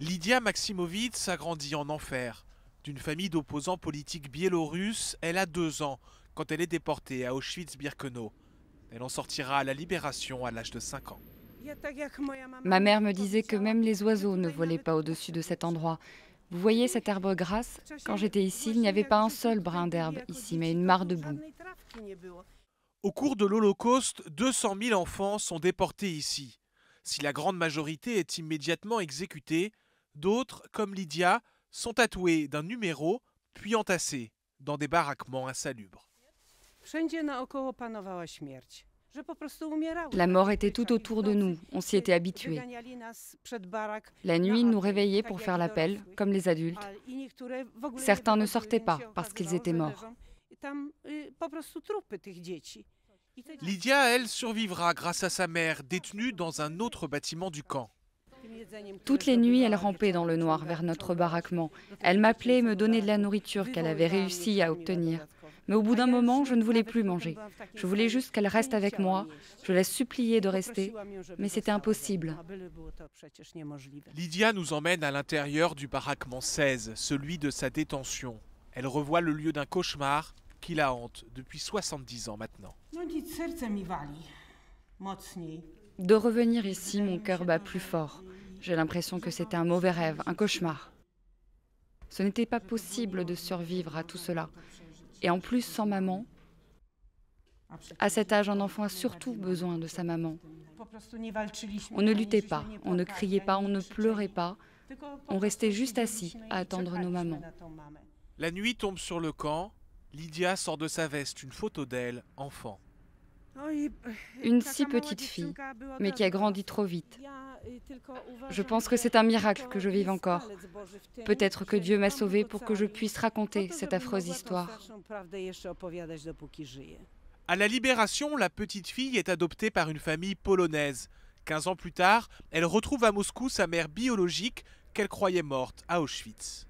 Lydia Maximovitz a grandi en enfer. D'une famille d'opposants politiques biélorusses, elle a deux ans quand elle est déportée à Auschwitz-Birkenau. Elle en sortira à la libération à l'âge de 5 ans. Ma mère me disait que même les oiseaux ne volaient pas au-dessus de cet endroit. Vous voyez cet arbre grasse Quand j'étais ici, il n'y avait pas un seul brin d'herbe ici, mais une mare de boue. Au cours de l'Holocauste, 200 000 enfants sont déportés ici. Si la grande majorité est immédiatement exécutée, D'autres, comme Lydia, sont tatoués d'un numéro, puis entassés dans des baraquements insalubres. La mort était tout autour de nous, on s'y était habitué. La nuit, nous réveillait pour faire l'appel, comme les adultes. Certains ne sortaient pas parce qu'ils étaient morts. Lydia, elle, survivra grâce à sa mère, détenue dans un autre bâtiment du camp. Toutes les nuits, elle rampait dans le noir vers notre baraquement. Elle m'appelait et me donnait de la nourriture qu'elle avait réussi à obtenir. Mais au bout d'un moment, je ne voulais plus manger. Je voulais juste qu'elle reste avec moi. Je la suppliais de rester, mais c'était impossible. Lydia nous emmène à l'intérieur du baraquement 16, celui de sa détention. Elle revoit le lieu d'un cauchemar qui la hante depuis 70 ans maintenant. De revenir ici, mon cœur bat plus fort. J'ai l'impression que c'était un mauvais rêve, un cauchemar. Ce n'était pas possible de survivre à tout cela. Et en plus, sans maman, à cet âge, un enfant a surtout besoin de sa maman. On ne luttait pas, on ne criait pas, on ne pleurait pas. On restait juste assis à attendre nos mamans. La nuit tombe sur le camp. Lydia sort de sa veste une photo d'elle, enfant. Oh, une si petite fille, mais qui a grandi trop vite, je pense que c'est un miracle que je vive encore. Peut-être que Dieu m'a sauvé pour que je puisse raconter cette affreuse histoire. À la libération, la petite fille est adoptée par une famille polonaise. 15 ans plus tard, elle retrouve à Moscou sa mère biologique qu'elle croyait morte à Auschwitz.